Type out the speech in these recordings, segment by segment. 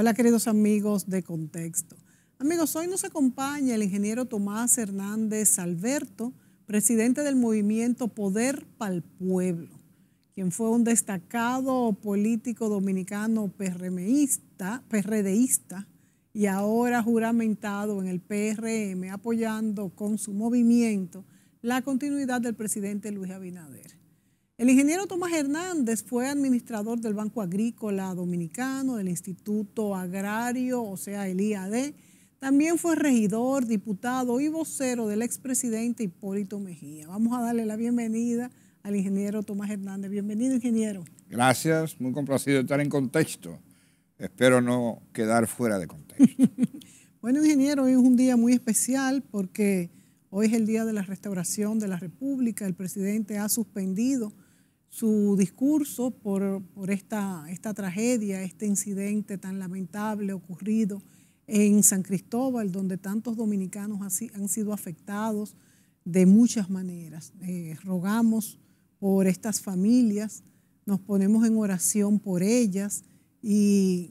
Hola queridos amigos de Contexto. Amigos, hoy nos acompaña el ingeniero Tomás Hernández Alberto, presidente del movimiento Poder para el Pueblo, quien fue un destacado político dominicano PRMista, PRDista y ahora juramentado en el PRM apoyando con su movimiento la continuidad del presidente Luis Abinader. El ingeniero Tomás Hernández fue administrador del Banco Agrícola Dominicano, del Instituto Agrario, o sea, el IAD. También fue regidor, diputado y vocero del expresidente Hipólito Mejía. Vamos a darle la bienvenida al ingeniero Tomás Hernández. Bienvenido, ingeniero. Gracias, muy complacido de estar en contexto. Espero no quedar fuera de contexto. bueno, ingeniero, hoy es un día muy especial porque hoy es el día de la restauración de la República. El presidente ha suspendido su discurso por, esta, tragedia, este incidente tan lamentable ocurrido en San Cristóbal, donde tantos dominicanos han sido afectados de muchas maneras. Eh, rogamos por estas familias, nos ponemos en oración por ellas y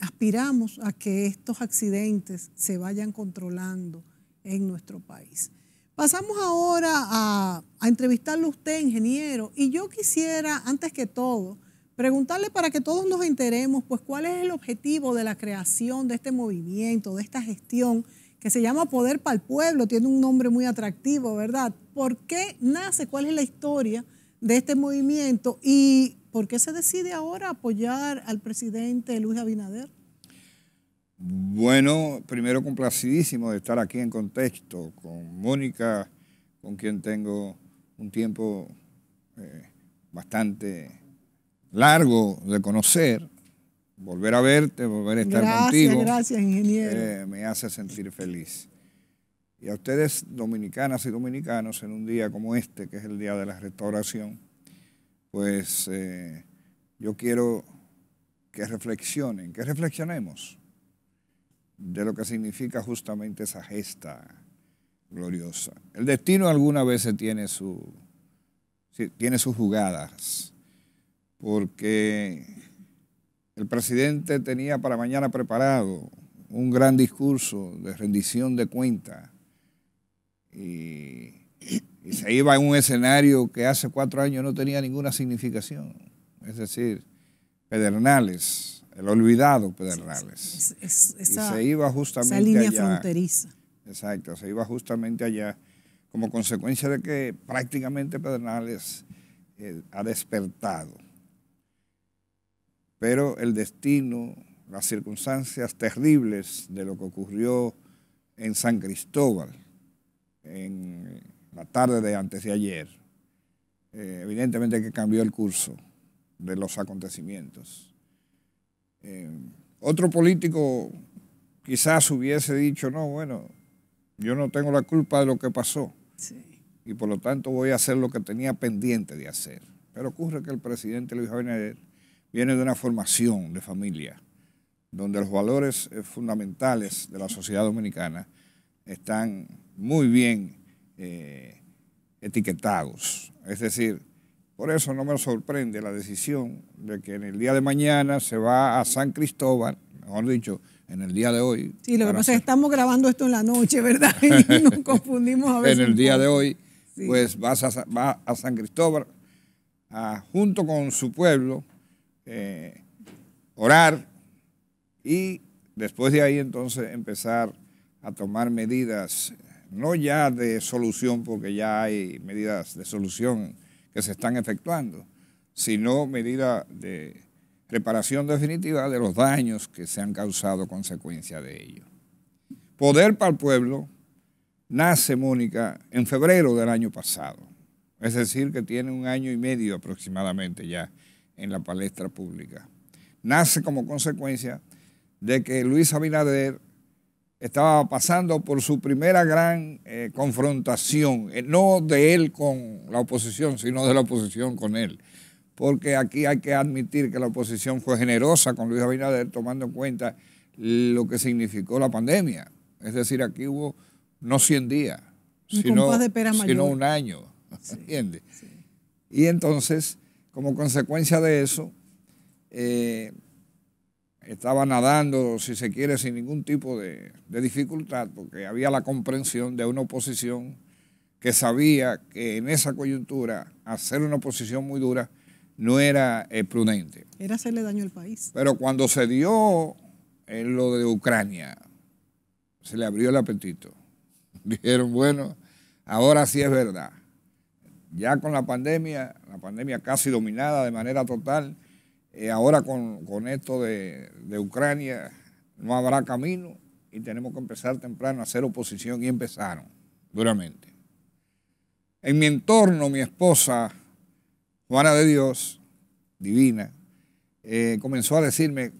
aspiramos a que estos accidentes se vayan controlando en nuestro país. Pasamos ahora a, a, entrevistarlo usted, ingeniero, y yo quisiera, antes que todo, preguntarle para que todos nos enteremos, pues, cuál es el objetivo de la creación de este movimiento, de esta gestión, que se llama Poder para el Pueblo, tiene un nombre muy atractivo, ¿verdad? ¿Por qué nace? ¿Cuál es la historia de este movimiento? ¿Y por qué se decide ahora apoyar al presidente Luis Abinader? Bueno, primero complacidísimo de estar aquí en contexto con Mónica, con quien tengo un tiempo eh, bastante largo de conocer. Volver a verte, volver a estar contigo. Gracias, ingeniero. Eh, me hace sentir feliz. Y a ustedes, dominicanas y dominicanos, en un día como este, que es el Día de la Restauración, pues eh, yo quiero que reflexionen, que reflexionemos de lo que significa justamente esa gesta gloriosa. El destino alguna vez tiene, su, tiene sus jugadas, porque el presidente tenía para mañana preparado un gran discurso de rendición de cuentas y, se iba en un escenario que hace cuatro años no tenía ninguna significación, es decir, Pedernales el olvidado Pedernales, esa, se iba justamente línea fronteriza. Exacto, se iba justamente allá como consecuencia de que prácticamente Pedernales eh, ha despertado. Pero el destino, las circunstancias terribles de lo que ocurrió en San Cristóbal en la tarde de antes de ayer, eh, evidentemente que cambió el curso de los acontecimientos. Eh, otro político quizás hubiese dicho, no, bueno, yo no tengo la culpa de lo que pasó. Y por lo tanto voy a hacer lo que tenía pendiente de hacer. Pero ocurre que el presidente Luis Abinader viene de una formación de familia donde los valores eh, fundamentales de la sociedad dominicana están muy bien eh, etiquetados. Es decir, por eso no me sorprende la decisión de que en el día de mañana se va a San Cristóbal, mejor dicho, en el día de hoy. Sí, lo que pasa es que estamos grabando esto en la noche, ¿verdad? Y nos confundimos a veces. en el día de hoy, pues vas a, San Cristóbal junto con su pueblo, eh, orar y después de ahí entonces empezar a tomar medidas, no ya de solución, porque ya hay medidas de solución que se están efectuando, sino medida de reparación definitiva de los daños que se han causado consecuencia de ello. Poder para el Pueblo nace, Mónica, en febrero del año pasado, es decir, que tiene un año y medio aproximadamente ya en la palestra pública. Nace como consecuencia de que Luis Abinader estaba pasando por su primera gran eh, confrontación, eh, no de él con la oposición, sino de la oposición con él. Porque aquí hay que admitir que la oposición fue generosa con Luis Abinader, tomando en cuenta lo que significó la pandemia. Es decir, aquí hubo no 100 días, sino, un año. Y entonces, como consecuencia de eso, eh, estaba nadando, si se quiere, sin ningún tipo de, dificultad, porque había la comprensión de una oposición que sabía que en esa coyuntura hacer una oposición muy dura no era eh, prudente. Era hacerle daño al país. Pero cuando se dio en eh, lo de Ucrania, se le abrió el apetito. Dijeron, bueno, ahora sí es verdad. Ya con la pandemia, la pandemia casi dominada de manera total, eh, ahora con, esto de, Ucrania no habrá camino y tenemos que empezar temprano a hacer oposición y empezaron duramente. En mi entorno, mi esposa, Juana de Dios, divina, eh, comenzó a decirme,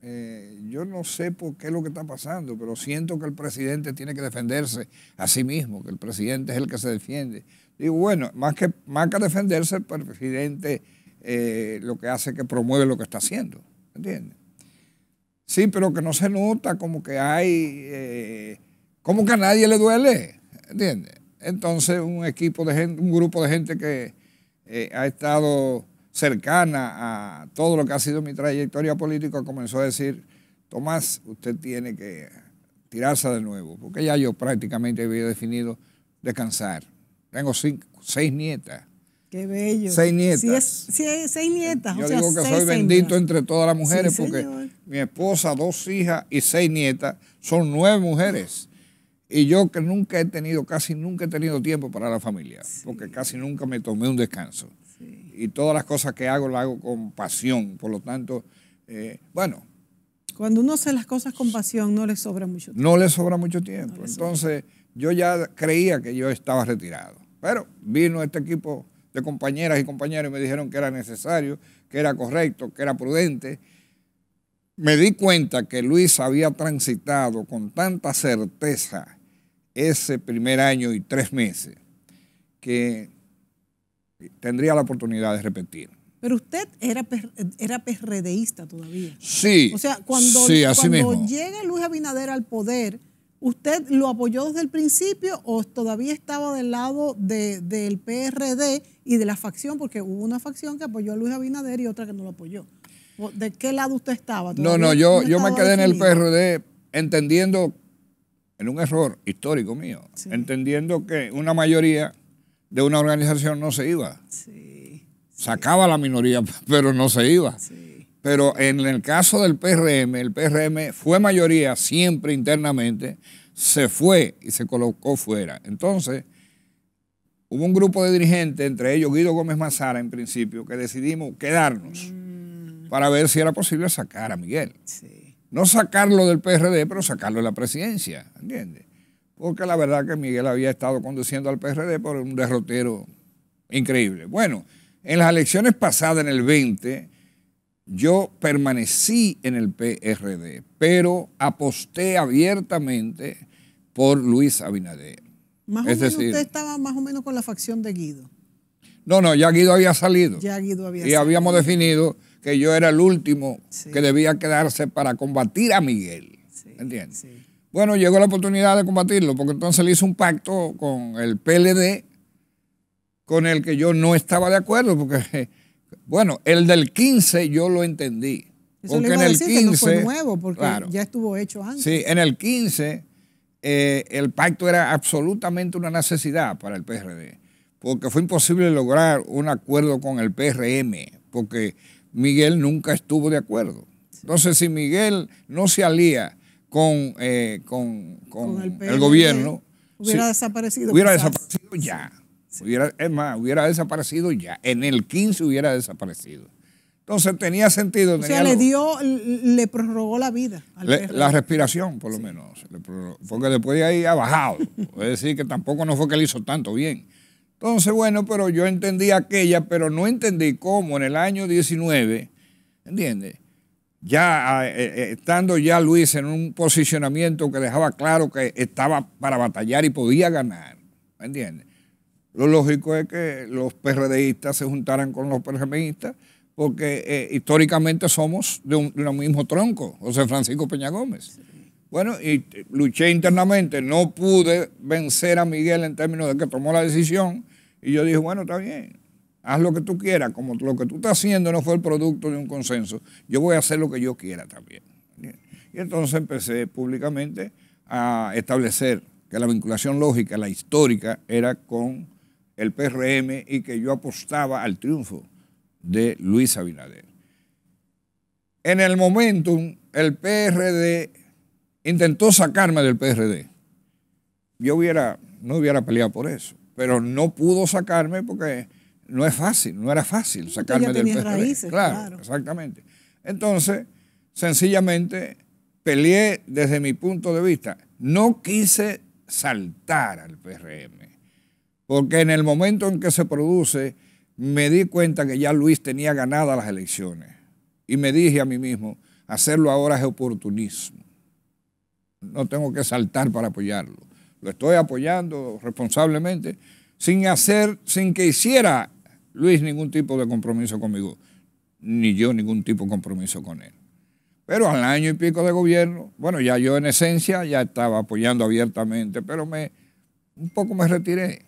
eh, yo no sé por qué es lo que está pasando, pero siento que el presidente tiene que defenderse a sí mismo, que el presidente es el que se defiende. Digo, bueno, más que, más que defenderse, el presidente eh, lo que hace que promueve lo que está haciendo. ¿Entiendes? Sí, pero que no se nota como que hay, eh, como que a nadie le duele. ¿Entiendes? Entonces un equipo de gente, un grupo de gente que eh, ha estado cercana a todo lo que ha sido mi trayectoria política comenzó a decir, Tomás, usted tiene que tirarse de nuevo, porque ya yo prácticamente había definido descansar. Tengo seis nietas Qué bello. Seis nietas. seis nietas. Yo digo que soy bendito entre todas las mujeres porque mi esposa, dos hijas y seis nietas son nueve mujeres. Y yo que nunca he tenido, casi nunca he tenido tiempo para la familia, porque casi nunca me tomé un descanso. Y todas las cosas que hago las hago con pasión. Por lo tanto, eh, bueno, cuando uno hace las cosas con pasión, no le sobra mucho tiempo. No le sobra mucho tiempo. Entonces, yo ya creía que yo estaba retirado. Pero vino este equipo de compañeras y compañeros me dijeron que era necesario, que era correcto, que era prudente. Me di cuenta que Luis había transitado con tanta certeza ese primer año y tres meses que tendría la oportunidad de repetir. Pero usted era, era todavía. Sí. O sea, cuando, cuando llega Luis Abinader al poder, ¿Usted lo apoyó desde el principio o todavía estaba del lado del PRD y de la facción? Porque hubo una facción que apoyó a Luis Abinader y otra que no lo apoyó. ¿De qué lado usted estaba? No, no, yo, yo me quedé en el PRD entendiendo, en un error histórico mío, entendiendo que una mayoría de una organización no se iba. Sí, Sacaba la minoría, pero no se iba. Pero en el caso del PRM, el PRM fue mayoría siempre internamente, se fue y se colocó fuera. Entonces, hubo un grupo de dirigentes, entre ellos Guido Gómez Mazara en principio, que decidimos quedarnos mm. para ver si era posible sacar a Miguel. No sacarlo del PRD, pero sacarlo de la presidencia, ¿entiendes? Porque la verdad que Miguel había estado conduciendo al PRD por un derrotero increíble. Bueno, en las elecciones pasadas, en el 20, yo permanecí en el PRD, pero aposté abiertamente por Luis Abinader. Más usted estaba más o menos con la facción de Guido. No, no, ya Guido había salido. Ya Guido había y habíamos definido que yo era el último que debía quedarse para combatir a Miguel. ¿Entiendes? Bueno, llegó la oportunidad de combatirlo, porque entonces le hizo un pacto con el PLD, con el que yo no estaba de acuerdo, porque bueno, el del 15 yo lo entendí. porque en el 15. nuevo, porque ya estuvo hecho antes. Sí, en el 15 eh, el pacto era absolutamente una necesidad para el PRD, porque fue imposible lograr un acuerdo con el PRM, porque Miguel nunca estuvo de acuerdo. Entonces, si Miguel no se alía con, eh, con, el, gobierno. Hubiera desaparecido ya. Hubiera, es más, hubiera desaparecido ya. En el 15 hubiera desaparecido. Entonces tenía sentido. O sea, le dio, le prorrogó la vida. la respiración, por lo menos. Porque después de ahí ha bajado. es decir, que tampoco no fue que le hizo tanto bien. Entonces, bueno, pero yo entendí aquella, pero no entendí cómo en el año 19, ¿entiendes? Ya ah, eh, eh, estando ya Luis en un posicionamiento que dejaba claro que estaba para batallar y podía ganar, ¿entiendes? Lo lógico es que los PRDistas se juntaran con los PRMistas porque eh, históricamente somos de un, de un, mismo tronco, José Francisco Peña Gómez. Bueno, y luché internamente, no pude vencer a Miguel en términos de que tomó la decisión y yo dije, bueno, está bien, haz lo que tú quieras, como lo que tú estás haciendo no fue el producto de un consenso, yo voy a hacer lo que yo quiera también. Y entonces empecé públicamente a establecer que la vinculación lógica, la histórica, era con el PRM y que yo apostaba al triunfo de Luis Abinader. En el momentum, el PRD intentó sacarme del PRD. Yo hubiera, no hubiera peleado por eso, pero no pudo sacarme porque no es fácil, no era fácil sacarme del PRD. Raíces, claro, exactamente. Entonces, sencillamente peleé desde mi punto de vista. No quise saltar al PRM porque en el momento en que se produce, me di cuenta que ya Luis tenía ganadas las elecciones. Y me dije a mí mismo, hacerlo ahora es oportunismo. No tengo que saltar para apoyarlo. Lo estoy apoyando responsablemente, sin hacer, sin que hiciera Luis ningún tipo de compromiso conmigo, ni yo ningún tipo de compromiso con él. Pero al año y pico de gobierno, bueno, ya yo en esencia ya estaba apoyando abiertamente, pero me un poco me retiré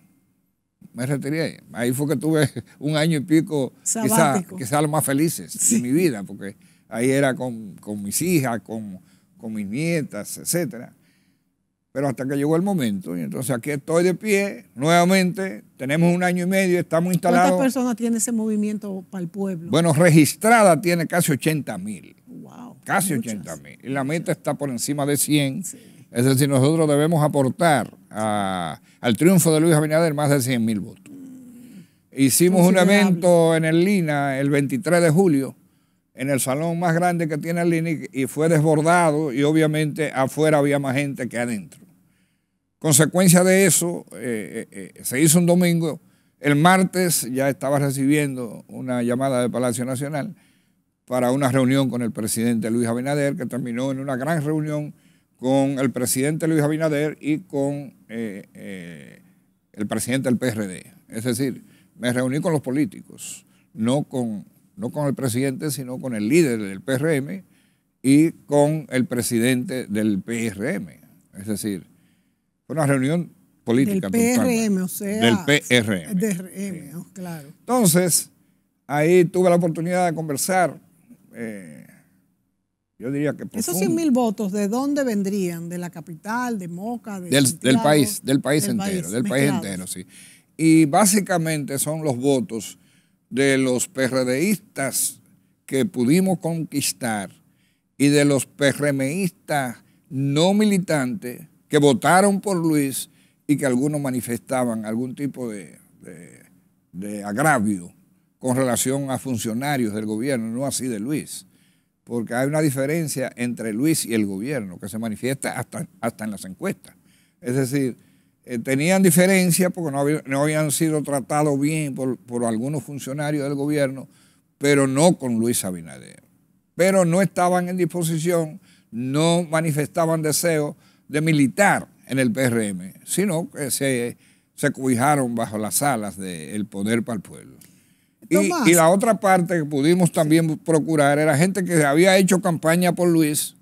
me retiré. Ahí fue que tuve un año y pico, quizás quizá los más felices de mi vida, porque ahí era con, mis hijas, con, mis nietas, etc. Pero hasta que llegó el momento, y entonces aquí estoy de pie, nuevamente, tenemos un año y medio, estamos instalados. ¿Cuántas personas tiene ese movimiento para el pueblo? Bueno, registrada tiene casi 80 mil. casi 80 mil. Y la meta está por encima de 100. Es decir, nosotros debemos aportar al triunfo de Luis Abinader más de 100 mil votos. Hicimos un evento en el Lina el 23 de julio, en el salón más grande que tiene el Lina, y fue desbordado y obviamente afuera había más gente que adentro. Consecuencia de eso, eh, eh, eh, se hizo un domingo, el martes ya estaba recibiendo una llamada de Palacio Nacional para una reunión con el presidente Luis Abinader, que terminó en una gran reunión con el presidente Luis Abinader y con eh, eh, el presidente del PRD. Es decir, me reuní con los políticos, no con, no con el presidente, sino con el líder del PRM y con el presidente del PRM. Es decir, fue una reunión política. Del PRM, o sea. Del PRM. claro. Entonces, ahí tuve la oportunidad de conversar. Eh, yo diría que Esos 100 mil votos, ¿de dónde vendrían? ¿De la capital, de Moca? del, país, del país entero, del país entero, sí. Y básicamente son los votos de los PRDistas que pudimos conquistar y de los PRMistas no militantes que votaron por Luis y que algunos manifestaban algún tipo de, de agravio con relación a funcionarios del gobierno, no así de Luis porque hay una diferencia entre Luis y el gobierno que se manifiesta hasta, hasta en las encuestas. Es decir, eh, tenían diferencia porque no, habían sido tratados bien por, algunos funcionarios del gobierno, pero no con Luis Abinader. Pero no estaban en disposición, no manifestaban deseo de militar en el PRM, sino que se, se bajo las alas del poder para el pueblo. Y, la otra parte que pudimos también procurar era gente que había hecho campaña por Luis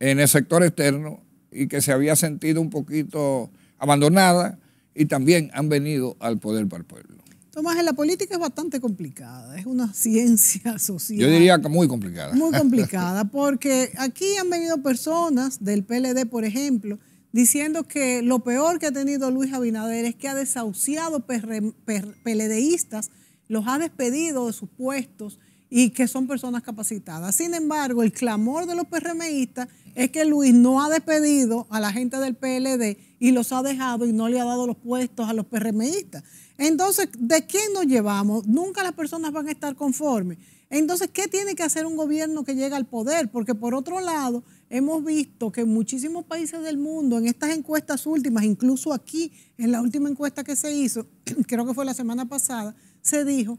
en el sector externo y que se había sentido un poquito abandonada y también han venido al poder para el pueblo. Tomás, en la política es bastante complicada, es una ciencia social. Yo diría que muy complicada. Muy complicada, porque aquí han venido personas del PLD, por ejemplo, diciendo que lo peor que ha tenido Luis Abinader es que ha desahuciado PLDistas los ha despedido de sus puestos y que son personas capacitadas. Sin embargo, el clamor de los PRMistas es que Luis no ha despedido a la gente del PLD y los ha dejado y no le ha dado los puestos a los PRMistas. Entonces, ¿de quién nos llevamos? Nunca las personas van a estar conformes. Entonces, ¿qué tiene que hacer un gobierno que llega al poder? Porque por otro lado, hemos visto que en muchísimos países del mundo, en estas encuestas últimas, incluso aquí, en la última encuesta que se hizo, creo que fue la semana pasada, se dijo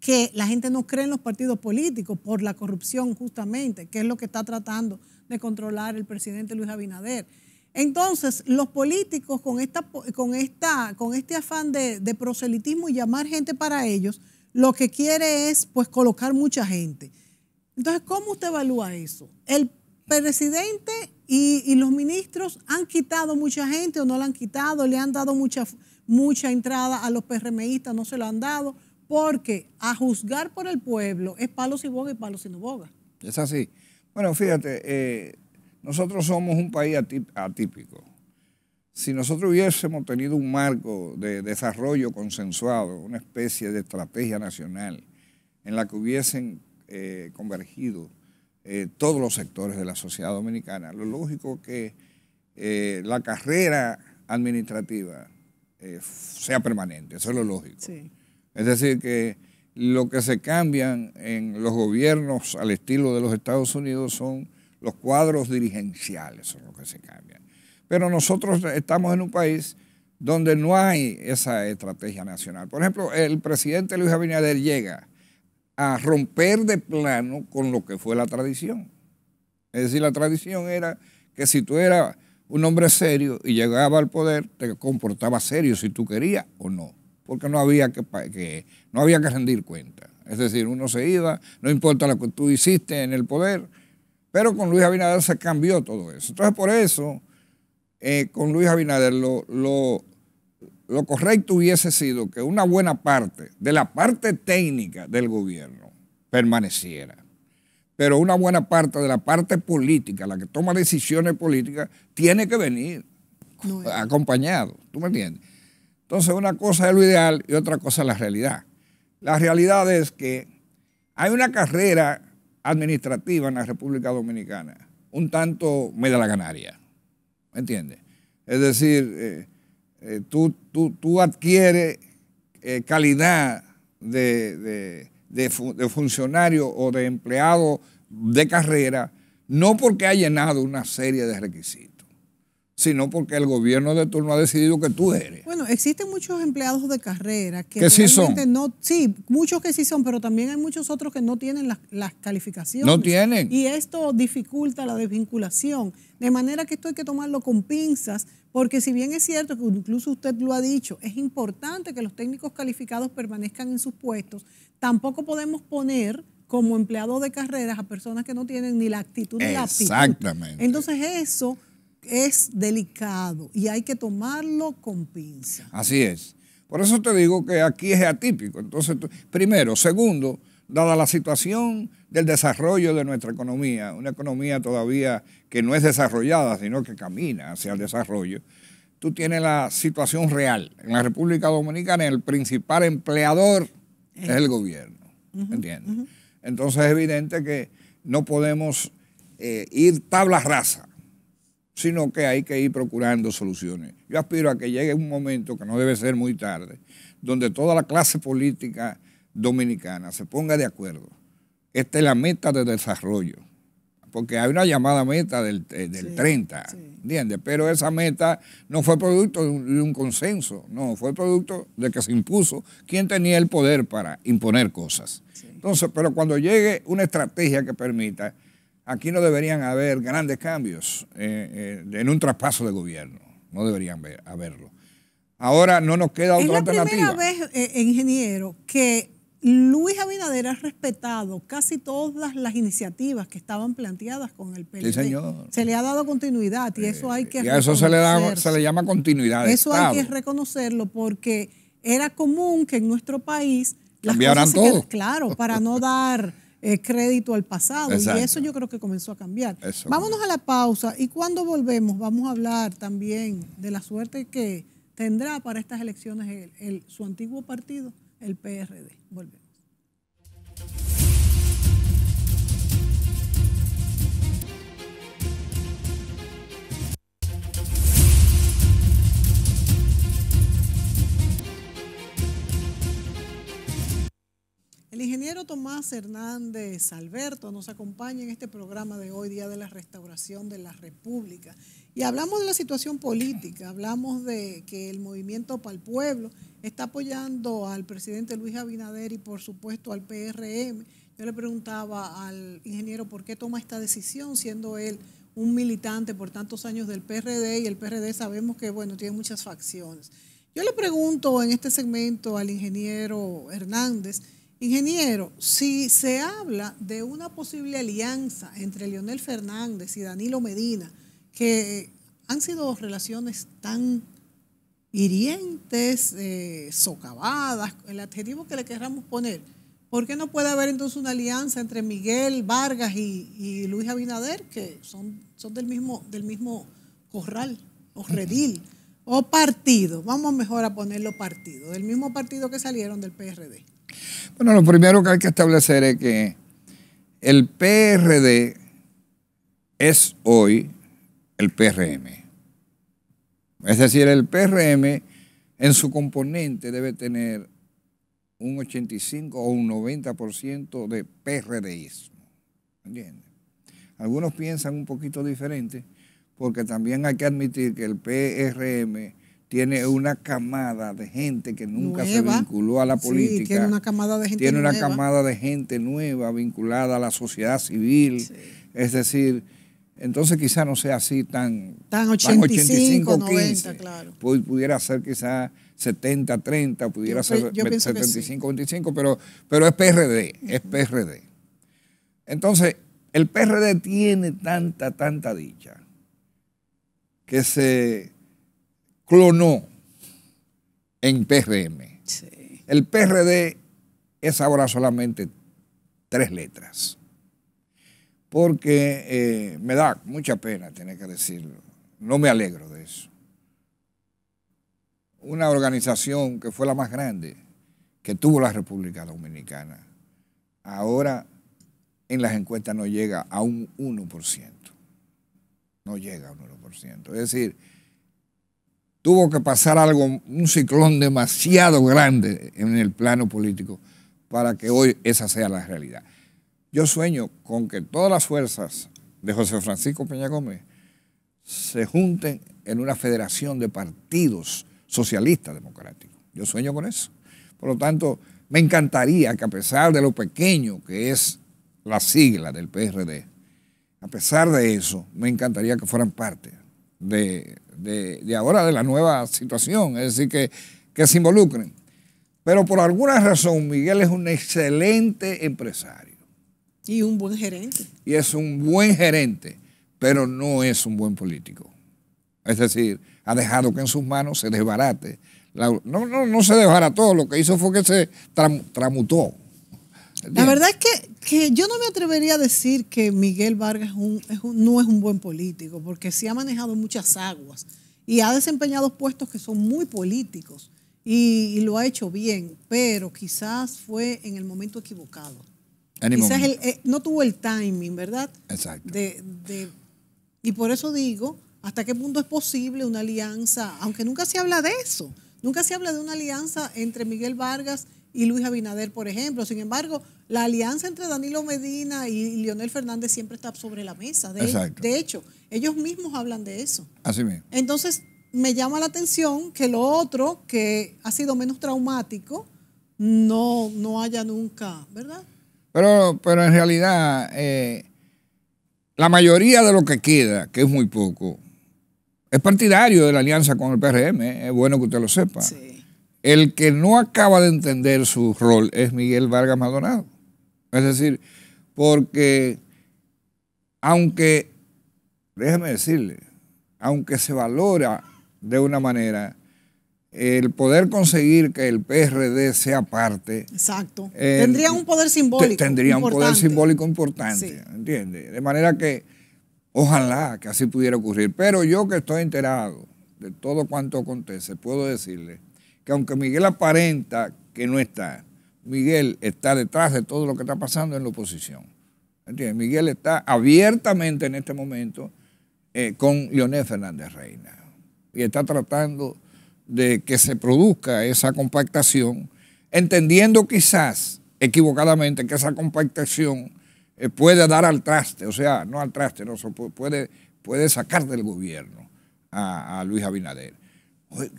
que la gente no cree en los partidos políticos por la corrupción justamente, que es lo que está tratando de controlar el presidente Luis Abinader. Entonces, los políticos con, esta, con, esta, con este afán de, proselitismo y llamar gente para ellos, lo que quiere es pues colocar mucha gente. Entonces, ¿cómo usted evalúa eso? ¿El presidente y, y los ministros han quitado mucha gente o no la han quitado? ¿Le han dado mucha mucha entrada a los PRMistas, no se lo han dado, porque a juzgar por el pueblo es palo si boga y palo si no boga. Es así. Bueno, fíjate, eh, nosotros somos un país atípico. Si nosotros hubiésemos tenido un marco de desarrollo consensuado, una especie de estrategia nacional en la que hubiesen eh, convergido eh, todos los sectores de la sociedad dominicana, lo lógico que la carrera administrativa eh, sea permanente, eso es lo lógico. Es decir, que lo que se cambian en los gobiernos al estilo de los Estados Unidos son los cuadros dirigenciales, son los que se cambian. Pero nosotros estamos en un país donde no hay esa estrategia nacional. Por ejemplo, el presidente Luis Abinader llega a romper de plano con lo que fue la tradición. Es decir, la tradición era que si tú eras un hombre serio y llegaba al poder, te comportaba serio si tú querías o no, porque no había que, no había que rendir cuenta. Es decir, uno se iba, no importa lo que tú hiciste en el poder, pero con Luis Abinader se cambió todo eso. Entonces, por eso, eh, con Luis Abinader, lo, lo, lo correcto hubiese sido que una buena parte de la parte técnica del gobierno permaneciera pero una buena parte de la parte política, la que toma decisiones políticas, tiene que venir acompañado, ¿tú me entiendes? Entonces una cosa es lo ideal y otra cosa es la realidad. La realidad es que hay una carrera administrativa en la República Dominicana, un tanto me da la ganaria, ¿me entiendes? Es decir, eh, eh, tú, tú, tú, adquieres eh, calidad de de, funcionario o de empleado de carrera, no porque ha llenado una serie de requisitos sino porque el gobierno de turno ha decidido que tú eres. Bueno, existen muchos empleados de carrera que, sí son. No, sí, muchos que sí son, pero también hay muchos otros que no tienen las, las, calificaciones. No tienen. Y esto dificulta la desvinculación. De manera que esto hay que tomarlo con pinzas, porque si bien es cierto que incluso usted lo ha dicho, es importante que los técnicos calificados permanezcan en sus puestos, tampoco podemos poner como empleado de carreras a personas que no tienen ni la actitud ni la actitud. Exactamente. Entonces eso es delicado y hay que tomarlo con pinza. Así es. Por eso te digo que aquí es atípico. Entonces, primero. Segundo, dada la situación del desarrollo de nuestra economía, una economía todavía que no es desarrollada, sino que camina hacia el desarrollo, tú tienes la situación real. En la República Dominicana, el principal empleador es el gobierno. ¿Entiendes? Entonces es evidente que no podemos eh, ir tabla rasa, sino que hay que ir procurando soluciones. Yo aspiro a que llegue un momento, que no debe ser muy tarde, donde toda la clase política dominicana se ponga de acuerdo. Esta es la meta de desarrollo porque hay una llamada meta del, 30, eh, ¿entiendes? Pero esa meta no fue producto de un, consenso, no, fue producto de que se impuso quien tenía el poder para imponer cosas. Entonces, pero cuando llegue una estrategia que permita, aquí no deberían haber grandes cambios eh, eh, en un traspaso de gobierno, no deberían haberlo. Ahora no nos queda otra alternativa. Es la primera vez, ingeniero, que Luis Abinader ha respetado casi todas las iniciativas que estaban planteadas con el PLD. señor. Se le ha dado continuidad y eso hay que reconocerlo. Eh, y a eso se le, da, se le llama continuidad. eso hay que reconocerlo porque era común que en nuestro país Cambiaran todo. claro, para no dar eh, crédito al pasado. Y eso yo creo que comenzó a cambiar. Vámonos a la pausa y cuando volvemos vamos a hablar también de la suerte que tendrá para estas elecciones su antiguo partido el PRD. Volvemos. El ingeniero Tomás Hernández Alberto nos acompaña en este programa de hoy, Día de la Restauración de la República. Y hablamos de la situación política, hablamos de que el movimiento para el pueblo está apoyando al presidente Luis Abinader y por supuesto al PRM. Yo le preguntaba al ingeniero por qué toma esta decisión siendo él un militante por tantos años del PRD y el PRD sabemos que bueno, tiene muchas facciones. Yo le pregunto en este segmento al ingeniero Hernández, ingeniero, si se habla de una posible alianza entre Leonel Fernández y Danilo Medina, que han sido relaciones tan hirientes, eh, socavadas, el adjetivo que le querramos poner. ¿Por qué no puede haber entonces una alianza entre Miguel Vargas y, y Luis Abinader, que son, son del, mismo, del mismo corral o redil? o partido, vamos mejor a ponerlo partido, del mismo partido que salieron del PRD. Bueno, lo primero que hay que establecer es que el PRD es hoy el PRM. Es decir, el PRM en su componente debe tener un 85 o un 90% de PRDismo. ¿Entiendes? Algunos piensan un poquito diferente, porque también hay que admitir que el PRM tiene una camada de gente que nunca se vinculó a la política. Sí, tiene una camada de gente Tiene una camada de gente nueva vinculada a la sociedad civil. Es decir, entonces quizá no sea así tan, tan 85, Claro. pudiera ser quizá 70, 30, pudiera ser 75, 25, pero, pero es PRD, es PRD. Entonces, el PRD tiene tanta, tanta dicha que se clonó en PRM. El PRD es ahora solamente tres letras porque eh, me da mucha pena tener que decirlo. No me alegro de eso. Una organización que fue la más grande que tuvo la República Dominicana, ahora en las encuestas no llega a un 1%. No llega a un 1%. Es decir, tuvo que pasar algo, un ciclón demasiado grande en el plano político para que hoy esa sea la realidad. Yo sueño con que todas las fuerzas de José Francisco Peña Gómez se junten en una federación de partidos socialistas democráticos. Yo sueño con eso. Por lo tanto, me encantaría que a pesar de lo pequeño que es la sigla del PRD, a pesar de eso, me encantaría que fueran parte de, ahora de la nueva situación, es decir, que, que se involucren. Pero por alguna razón, Miguel es un excelente empresario y un buen gerente. Y es un buen gerente, pero no es un buen político. Es decir, ha dejado que en sus manos se desbarate. no, no, no se desbarató, lo que hizo fue que se tramutó. La verdad es que, yo no me atrevería a decir que Miguel Vargas no es un buen político, porque sí ha manejado muchas aguas y ha desempeñado puestos que son muy políticos y lo ha hecho bien, pero quizás fue en el momento equivocado. Eh, no tuvo el timing, ¿verdad? Exacto. y por eso digo, ¿hasta qué punto es posible una alianza? Aunque nunca se habla de eso. Nunca se habla de una alianza entre Miguel Vargas y Luis Abinader, por ejemplo. Sin embargo, la alianza entre Danilo Medina y Leonel Fernández siempre está sobre la mesa. De, hecho, ellos mismos hablan de eso. Así mismo. Entonces, me llama la atención que lo otro, que ha sido menos traumático, no, no haya nunca, ¿verdad? Pero, en realidad, eh, la mayoría de lo que queda, que es muy poco, es partidario de la alianza con el PRM, eh, es bueno que usted lo sepa. El que no acaba de entender su rol es Miguel Vargas Maldonado. Es decir, porque aunque, déjeme decirle, aunque se valora de una manera, el poder conseguir que el PRD sea parte. Exacto. Eh, tendría un poder simbólico. Tendría un poder simbólico importante, ¿entiendes? De manera que ojalá que así pudiera ocurrir. Pero yo que estoy enterado de todo cuanto acontece, puedo decirle que aunque Miguel aparenta que no está, Miguel está detrás de todo lo que está pasando en la oposición. ¿Entiendes? Miguel está abiertamente en este momento eh, con Leonel Fernández Reina y está tratando de que se produzca esa compactación, entendiendo quizás equivocadamente que esa compactación eh, puede dar al traste, o sea, no al traste, no, puede, puede sacar del gobierno a, Luis Abinader. Eh,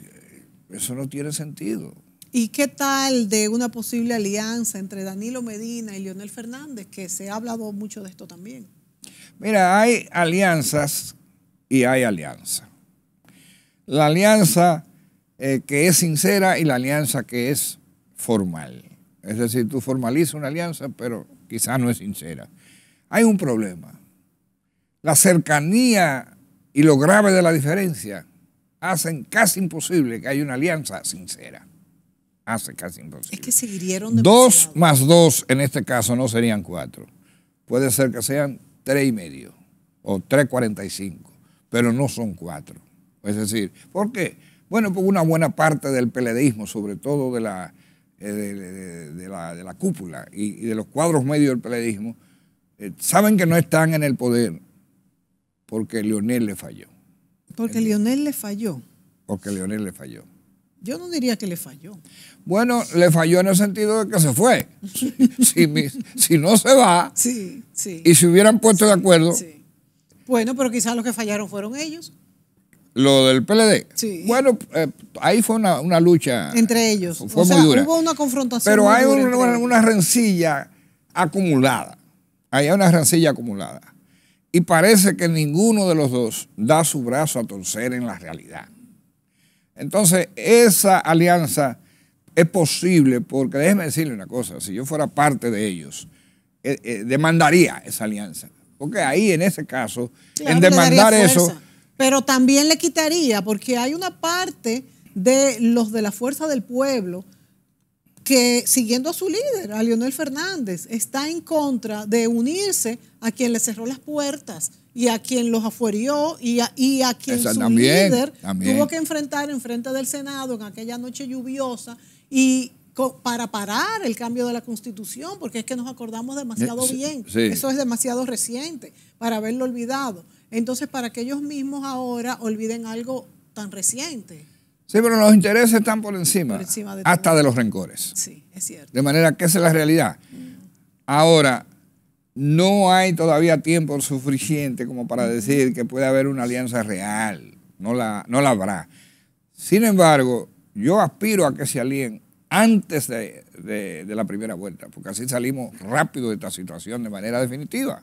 eso no tiene sentido. ¿Y qué tal de una posible alianza entre Danilo Medina y Leonel Fernández, que se ha hablado mucho de esto también? Mira, hay alianzas y hay alianza. La alianza eh, que es sincera y la alianza que es formal. Es decir, tú formalizas una alianza, pero quizás no es sincera. Hay un problema. La cercanía y lo grave de la diferencia hacen casi imposible que haya una alianza sincera. Hace casi imposible. Es que se hirieron Dos más dos en este caso no serían cuatro. Puede ser que sean tres y medio o tres cuarenta y cinco, pero no son cuatro. Es decir, ¿por qué? Bueno, pues una buena parte del peledeísmo, sobre todo eh, de la, de, la, cúpula y, de los cuadros medios del peledeísmo, eh, saben que no están en el poder porque Leonel le falló. Porque Leonel le falló. Porque Leonel le falló. Yo no diría que le falló. Bueno, le falló en el sentido de que se fue. si, no se va y se hubieran puesto de acuerdo. Bueno, pero quizás los que fallaron fueron ellos. Lo del PLD. Bueno, eh, ahí fue una, lucha. Entre ellos. o sea, Hubo una confrontación. Pero hay una, rencilla acumulada. Hay una rencilla acumulada. Y parece que ninguno de los dos da su brazo a torcer en la realidad. Entonces, esa alianza es posible porque, déjeme decirle una cosa, si yo fuera parte de ellos, eh, eh, demandaría esa alianza. Porque ahí, en ese caso, en demandar eso pero también le quitaría, porque hay una parte de los de la fuerza del pueblo que, siguiendo a su líder, a Leonel Fernández, está en contra de unirse a quien le cerró las puertas y a quien los afuerió y a, quien su líder tuvo que enfrentar en frente del Senado en aquella noche lluviosa y para parar el cambio de la constitución, porque es que nos acordamos demasiado eh, bien, eso es demasiado reciente para haberlo olvidado. Entonces, para que ellos mismos ahora olviden algo tan reciente. Sí, pero los intereses están por encima, hasta de los rencores. Sí, es cierto. De manera que esa es la realidad. Ahora, no hay todavía tiempo suficiente como para decir que puede haber una alianza real. No la, no la habrá. Sin embargo, yo aspiro a que se alíen antes de la primera vuelta, porque así salimos rápido de esta situación de manera definitiva.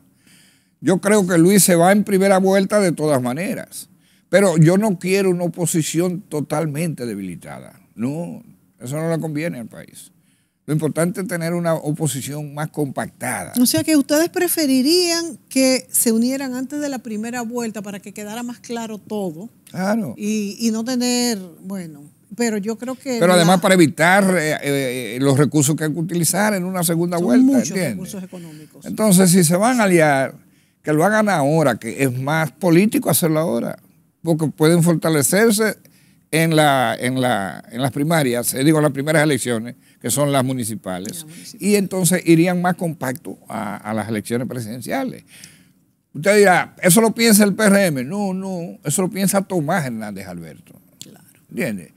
Yo creo que Luis se va en primera vuelta de todas maneras. Pero yo no quiero una oposición totalmente debilitada. No, eso no le conviene al país. Lo importante es tener una oposición más compactada. O sea que ustedes preferirían que se unieran antes de la primera vuelta para que quedara más claro todo. Claro. Y, no tener, bueno, pero yo creo que... Pero además para evitar eh, eh, los recursos que hay que utilizar en una segunda vuelta. Muchos recursos económicos. Entonces, si se van a aliar que lo hagan ahora, que es más político hacerlo ahora, porque pueden fortalecerse en, la, en, las primarias, eh, digo, las primeras elecciones, que son las municipales, y entonces irían más compacto a, las elecciones presidenciales. Usted dirá, eso lo piensa el PRM. No, no, eso lo piensa Tomás Hernández Alberto. Claro. ¿Entiendes?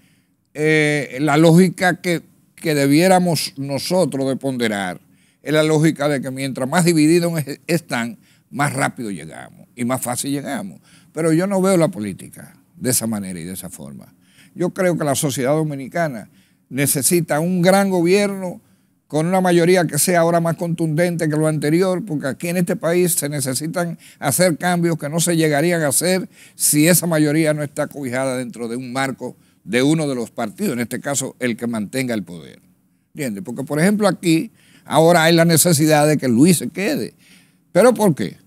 Eh, la lógica que, que, debiéramos nosotros de ponderar es la lógica de que mientras más divididos están, más rápido llegamos y más fácil llegamos. Pero yo no veo la política de esa manera y de esa forma. Yo creo que la sociedad dominicana necesita un gran gobierno con una mayoría que sea ahora más contundente que lo anterior, porque aquí en este país se necesitan hacer cambios que no se llegarían a hacer si esa mayoría no está cobijada dentro de un marco de uno de los partidos, en este caso el que mantenga el poder. ¿Entiendes? Porque, por ejemplo, aquí ahora hay la necesidad de que Luis se quede ¿Pero por qué?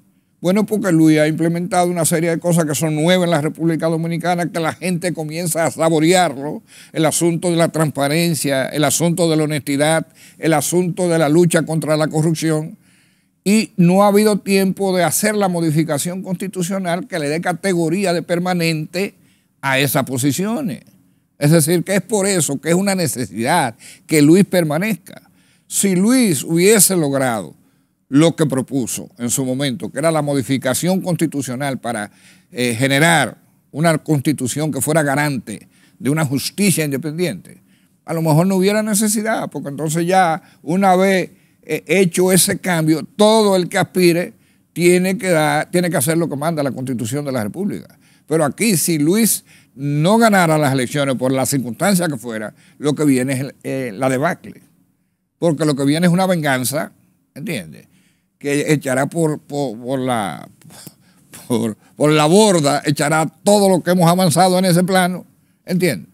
Bueno, porque Luis ha implementado una serie de cosas que son nuevas en la República Dominicana, que la gente comienza a saborearlo, el asunto de la transparencia, el asunto de la honestidad, el asunto de la lucha contra la corrupción, y no ha habido tiempo de hacer la modificación constitucional que le dé categoría de permanente a esas posiciones. Es decir, que es por eso que es una necesidad que Luis permanezca. Si Luis hubiese logrado lo que propuso en su momento, que era la modificación constitucional para eh, generar una constitución que fuera garante de una justicia independiente, a lo mejor no hubiera necesidad, porque entonces ya una vez eh, hecho ese cambio, todo el que aspire tiene que, dar, tiene que hacer lo que manda la constitución de la República. Pero aquí, si Luis no ganara las elecciones por las circunstancias que fuera, lo que viene es eh, la debacle. Porque lo que viene es una venganza, ¿entiendes? que echará por, por, la, por, la borda, echará todo lo que hemos avanzado en ese plano. ¿Entiende?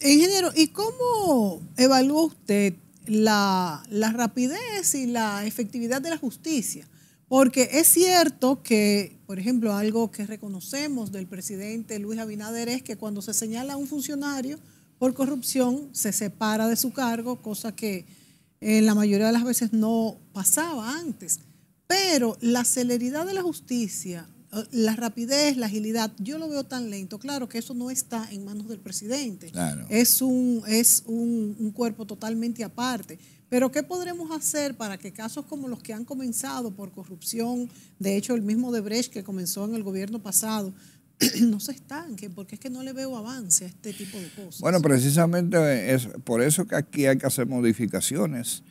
Ingeniero, ¿y cómo evalúa usted la, rapidez y la efectividad de la justicia? Porque es cierto que, por ejemplo, algo que reconocemos del presidente Luis Abinader es que cuando se señala a un funcionario por corrupción, se separa de su cargo, cosa que en eh, la mayoría de las veces no pasaba antes. Pero la celeridad de la justicia, eh, la rapidez, la agilidad, yo lo veo tan lento. Claro que eso no está en manos del presidente. Claro. Es, un, es un, cuerpo totalmente aparte. Pero ¿qué podremos hacer para que casos como los que han comenzado por corrupción, de hecho el mismo de Debrecht que comenzó en el gobierno pasado, no se estanquen? Porque es que no le veo avance a este tipo de cosas. Bueno, precisamente es por eso que aquí hay que hacer modificaciones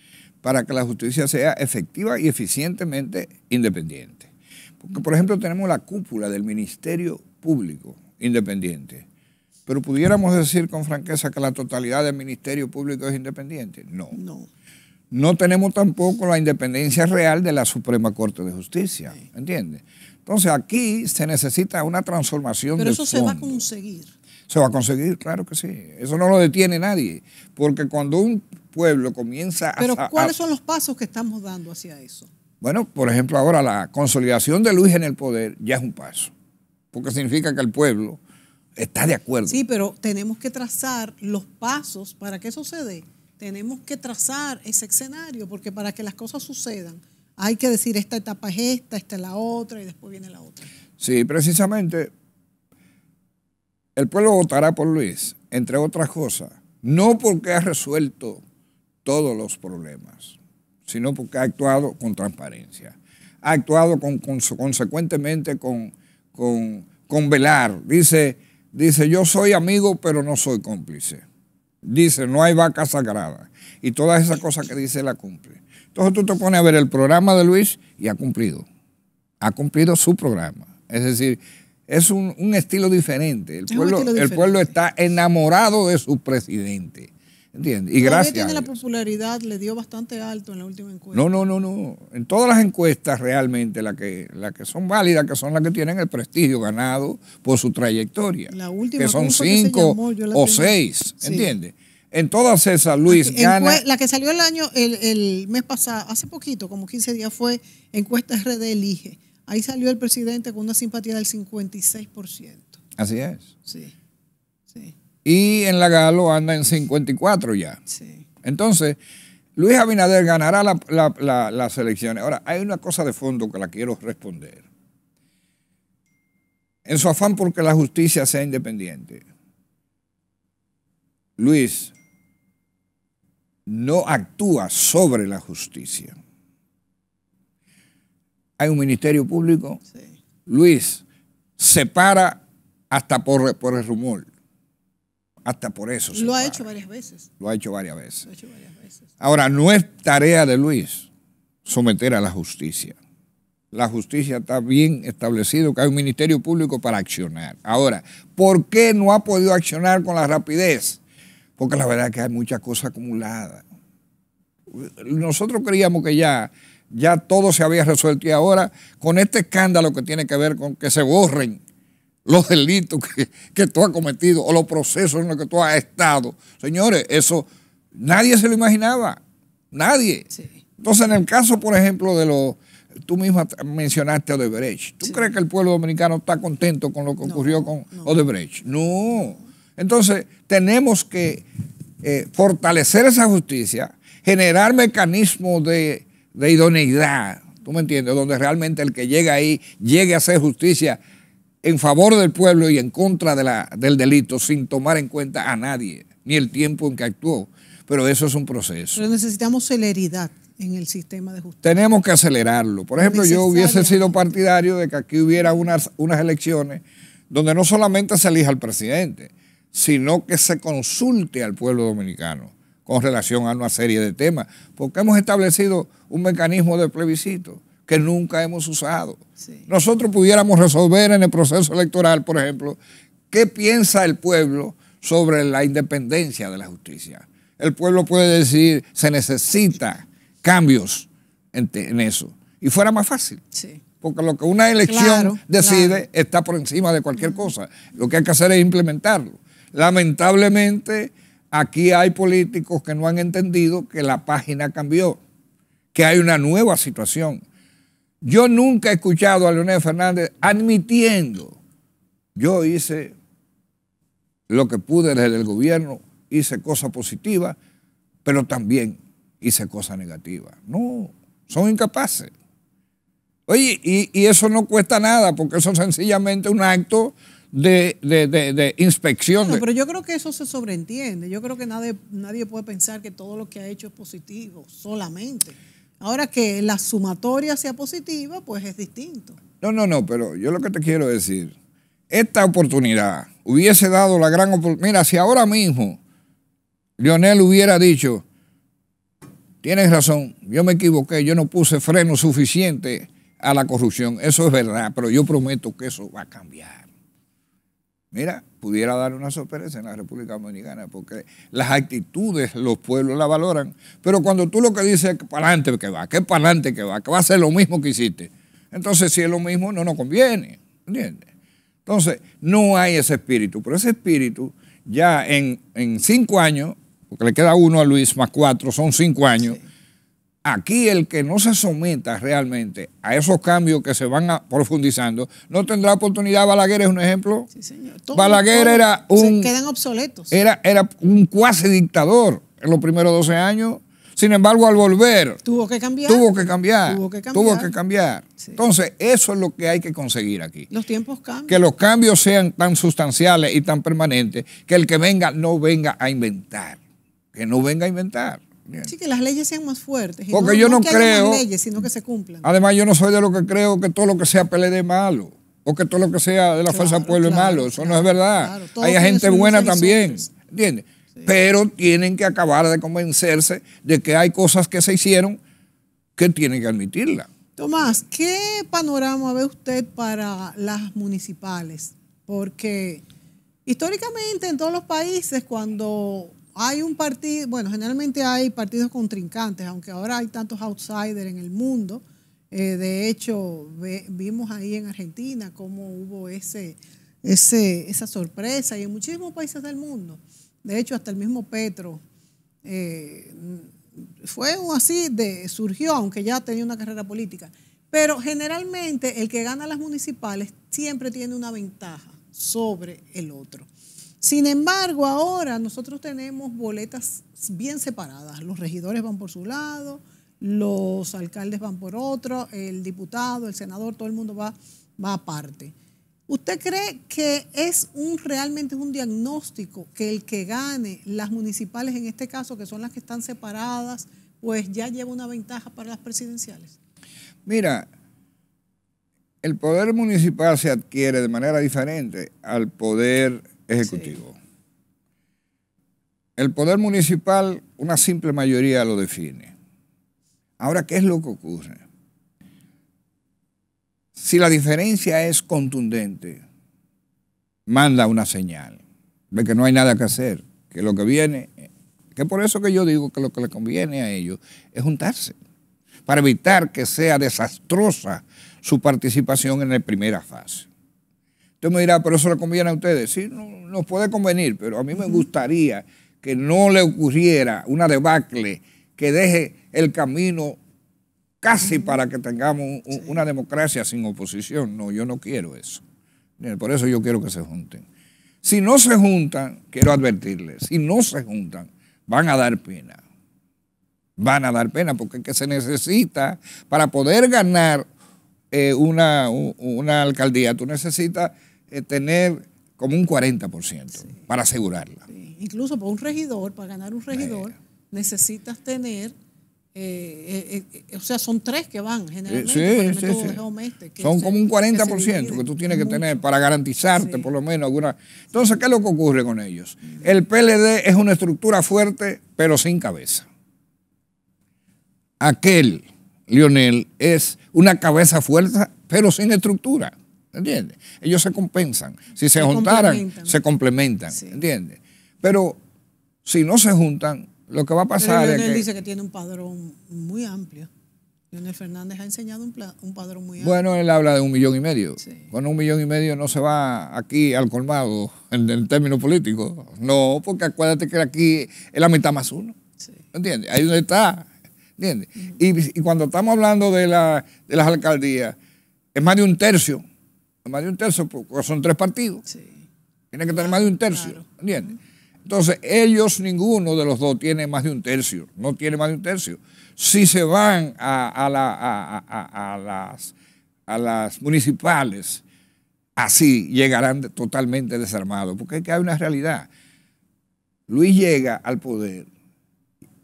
para que la justicia sea efectiva y eficientemente independiente. Porque, por ejemplo, tenemos la cúpula del Ministerio Público independiente. Pero pudiéramos decir con franqueza que la totalidad del Ministerio Público es independiente. No. No, no tenemos tampoco la independencia real de la Suprema Corte de Justicia. ¿Entiendes? Entonces aquí se necesita una transformación. Pero eso se va a conseguir. Se va a conseguir, claro que sí. Eso no lo detiene nadie. Porque cuando un pueblo comienza Pero, a... Pero ¿cuáles son los pasos que estamos dando hacia eso? Bueno, por ejemplo, ahora la consolidación de Luis en el poder ya es un paso, porque significa que el pueblo está de acuerdo. Sí, pero tenemos que trazar los pasos para que eso se dé. Tenemos que trazar ese escenario, porque para que las cosas sucedan hay que decir esta etapa es esta, esta es la otra y después viene la otra. Sí, precisamente el pueblo votará por Luis, entre otras cosas, no porque ha resuelto todos los problemas, sino porque ha actuado con transparencia, ha actuado con, consecuentemente con, con, velar. Dice, dice, yo soy amigo, pero no soy cómplice. Dice, no hay vaca sagrada. Y todas esas cosas que dice la cumple. Entonces tú te pones a ver el programa de Luis y ha cumplido. Ha cumplido su programa. Es decir, es un, estilo diferente. El, pueblo, estilo diferente. el pueblo está enamorado de su presidente. ¿Entiendes? Y gracias. tiene la popularidad, le dio bastante alto en la última encuesta. No, no, no, no. En todas las encuestas realmente, las que, la que son válidas, que son las que tienen el prestigio ganado por su trayectoria. La última que son cinco o seis, ¿entiendes? En todas esas, Luis gana. La que salió el año, el, el mes pasado, hace poquito, como 15 días, fue encuesta RD Elige. Ahí salió el presidente con una simpatía del 56%. Así es. Sí y en la Galo anda en 54 ya. Entonces, Luis Abinader ganará las elecciones. Ahora, hay una cosa de fondo que la quiero responder. En su afán porque la justicia sea independiente, Luis no actúa sobre la justicia. Hay un ministerio público. Sí. Luis separa hasta por el rumor hasta por eso. Lo ha, lo ha hecho varias veces. Lo ha hecho varias veces. Ahora, no es tarea de Luis someter a la justicia. La justicia está bien establecido que hay un ministerio público para accionar. Ahora, ¿por qué no ha podido accionar con la rapidez? Porque la verdad es que hay muchas cosas acumuladas. Nosotros creíamos que ya, ya todo se había resuelto y ahora con este escándalo que tiene que ver con que se borren los delitos que, tú has cometido o los procesos en los que tú has estado. Señores, eso nadie se lo imaginaba. Nadie. Entonces, en el caso, por ejemplo, de lo tú misma mencionaste Odebrecht. ¿Tú crees que el pueblo dominicano está contento con lo que ocurrió con Odebrecht? No. Entonces, tenemos que eh, fortalecer esa justicia, generar mecanismos de, de, idoneidad, ¿tú me entiendes? Donde realmente el que llega ahí llegue a hacer justicia en favor del pueblo y en contra de la, del delito sin tomar en cuenta a nadie, ni el tiempo en que actuó. Pero eso es un proceso. Pero necesitamos celeridad en el sistema de justicia. Tenemos que acelerarlo. Por ejemplo, yo hubiese sido partidario de que aquí hubiera unas, unas elecciones donde no solamente se elija al presidente, sino que se consulte al pueblo dominicano con relación a una serie de temas, porque hemos establecido un mecanismo de plebiscito que nunca hemos usado. Nosotros pudiéramos resolver en el proceso electoral, por ejemplo, qué piensa el pueblo sobre la independencia de la justicia. El pueblo puede decir, se necesita cambios en, eso. Y fuera más fácil. Porque lo que una elección decide está por encima de cualquier cosa. Lo que hay que hacer es implementarlo. Lamentablemente, aquí hay políticos que no han entendido que la página cambió, que hay una nueva situación yo nunca he escuchado a Leonel Fernández admitiendo, yo hice lo que pude desde el gobierno, hice cosas positivas, pero también hice cosas negativas. No, son incapaces. Oye, y, eso no cuesta nada, porque eso es sencillamente un acto de, de, inspección. pero yo creo que eso se sobreentiende. Yo creo que nadie, nadie puede pensar que todo lo que ha hecho es positivo, solamente. Ahora que la sumatoria sea positiva, pues es distinto. No, no, no, pero yo lo que te quiero decir, esta oportunidad hubiese dado la gran oportunidad. Mira, si ahora mismo Lionel hubiera dicho, tienes razón, yo me equivoqué, yo no puse freno suficiente a la corrupción, eso es verdad, pero yo prometo que eso va a cambiar. Mira, pudiera dar una sorpresa en la República Dominicana, porque las actitudes los pueblos la valoran, pero cuando tú lo que dices es que para adelante que va, que para adelante que va, que va a ser lo mismo que hiciste, entonces si es lo mismo no nos conviene, ¿entiendes? Entonces no hay ese espíritu, pero ese espíritu ya en, cinco años, porque le queda uno a Luis más cuatro, son cinco años, Aquí el que no se someta realmente a esos cambios que se van profundizando no tendrá oportunidad. Balaguer es un ejemplo. Sí, señor. Balaguer era un... Se quedan obsoletos. Era, era un cuasi dictador en los primeros 12 años. Sin embargo, al volver... Tuvo que cambiar. Tuvo que cambiar. Tuvo que cambiar. Entonces, eso es lo que hay que conseguir aquí. Los tiempos cambian. Que los cambios sean tan sustanciales y tan permanentes que el que venga no venga a inventar. Que no venga a inventar. Sí, que las leyes sean más fuertes. Porque yo no, creo. leyes, sino que se cumplan. Además, yo no soy de los que creo que todo lo que sea PLD es malo. O que todo lo que sea de la fuerza del pueblo es malo. Eso no es verdad. Hay gente buena también. ¿Entiendes? Pero tienen que acabar de convencerse de que hay cosas que se hicieron que tienen que admitirla. Tomás, ¿qué panorama ve usted para las municipales? Porque históricamente en todos los países, cuando hay un partido, bueno, generalmente hay partidos contrincantes, aunque ahora hay tantos outsiders en el mundo. Eh, de hecho, vimos ahí en Argentina cómo hubo ese, ese, esa sorpresa y en muchísimos países del mundo. De hecho, hasta el mismo Petro eh, fue así, de, surgió, aunque ya tenía una carrera política. Pero generalmente el que gana las municipales siempre tiene una ventaja sobre el otro. Sin embargo, ahora nosotros tenemos boletas bien separadas. Los regidores van por su lado, los alcaldes van por otro, el diputado, el senador, todo el mundo va, va aparte. ¿Usted cree que es un realmente un diagnóstico que el que gane las municipales en este caso, que son las que están separadas, pues ya lleva una ventaja para las presidenciales? Mira, el poder municipal se adquiere de manera diferente al poder ejecutivo. El poder municipal, una simple mayoría lo define. Ahora, ¿qué es lo que ocurre? Si la diferencia es contundente, manda una señal de que no hay nada que hacer, que lo que viene, que por eso que yo digo que lo que le conviene a ellos es juntarse, para evitar que sea desastrosa su participación en la primera fase. Usted me dirá, pero eso le conviene a ustedes. Sí, no, nos puede convenir, pero a mí me gustaría que no le ocurriera una debacle que deje el camino casi para que tengamos una democracia sin oposición. No, yo no quiero eso. Por eso yo quiero que se junten. Si no se juntan, quiero advertirles, si no se juntan, van a dar pena. Van a dar pena porque es que se necesita, para poder ganar eh, una, una alcaldía, tú necesitas eh, tener como un 40% para asegurarla. Incluso para un regidor, para ganar un regidor, necesitas tener, eh, eh, o sea, son tres que van generalmente. Sí, este, son como un 40% que, tú tienes que tener para garantizarte por lo menos alguna... Entonces, ¿qué es lo que ocurre con ellos? El PLD es una estructura fuerte, pero sin cabeza. Aquel, Lionel, es una cabeza fuerte, pero sin estructura. ¿entiendes? Ellos se compensan. Si se, juntaran, se complementan, ¿entiendes? Pero si no se juntan, lo que va a pasar es que... dice que tiene un padrón muy amplio. Leonel Fernández ha enseñado un, padrón muy amplio. Bueno, él habla de un millón y medio. Con un millón y medio no se va aquí al colmado en, el términos políticos. No, porque acuérdate que aquí es la mitad más uno. ¿Entiendes? Ahí donde está. ¿Entiendes? y, cuando estamos hablando de las alcaldías, es más de un tercio más de un tercio, porque pues, son tres partidos. tiene que tener más de un tercio, Entonces, ellos, ninguno de los dos tiene más de un tercio, no tiene más de un tercio. Si se van a, las, a las municipales, así llegarán totalmente desarmados, porque es que hay una realidad. Luis llega al poder